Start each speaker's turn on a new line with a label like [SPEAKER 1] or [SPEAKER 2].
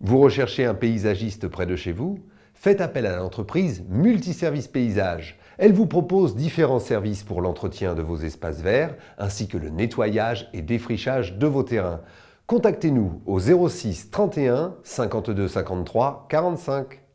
[SPEAKER 1] Vous recherchez un paysagiste près de chez vous Faites appel à l'entreprise Multiservice Paysage. Elle vous propose différents services pour l'entretien de vos espaces verts, ainsi que le nettoyage et défrichage de vos terrains. Contactez-nous au 06 31 52 53 45.